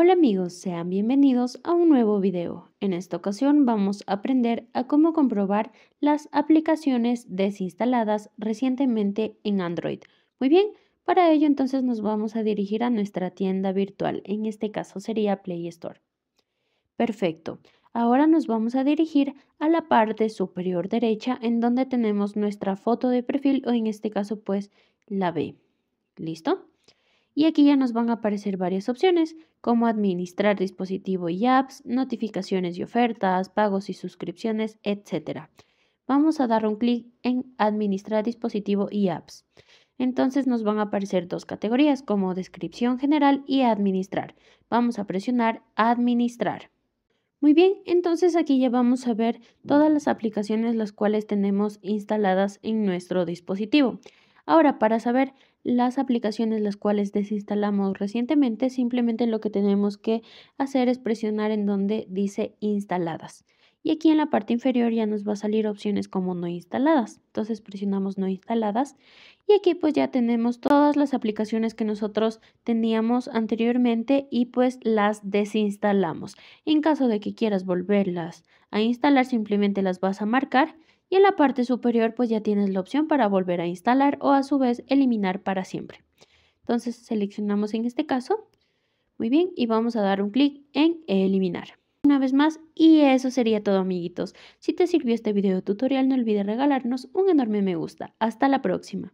Hola amigos, sean bienvenidos a un nuevo video. En esta ocasión vamos a aprender a cómo comprobar las aplicaciones desinstaladas recientemente en Android. Muy bien, para ello entonces nos vamos a dirigir a nuestra tienda virtual, en este caso sería Play Store. Perfecto, ahora nos vamos a dirigir a la parte superior derecha en donde tenemos nuestra foto de perfil o en este caso pues la B. ¿Listo? y aquí ya nos van a aparecer varias opciones como administrar dispositivo y apps, notificaciones y ofertas, pagos y suscripciones, etc. Vamos a dar un clic en administrar dispositivo y apps. Entonces nos van a aparecer dos categorías como descripción general y administrar. Vamos a presionar administrar. Muy bien, entonces aquí ya vamos a ver todas las aplicaciones las cuales tenemos instaladas en nuestro dispositivo. Ahora, para saber las aplicaciones las cuales desinstalamos recientemente, simplemente lo que tenemos que hacer es presionar en donde dice instaladas. Y aquí en la parte inferior ya nos va a salir opciones como no instaladas. Entonces presionamos no instaladas y aquí pues ya tenemos todas las aplicaciones que nosotros teníamos anteriormente y pues las desinstalamos. En caso de que quieras volverlas a instalar, simplemente las vas a marcar y en la parte superior pues ya tienes la opción para volver a instalar o a su vez eliminar para siempre. Entonces seleccionamos en este caso, muy bien, y vamos a dar un clic en eliminar. Una vez más, y eso sería todo amiguitos. Si te sirvió este video tutorial no olvides regalarnos un enorme me gusta. Hasta la próxima.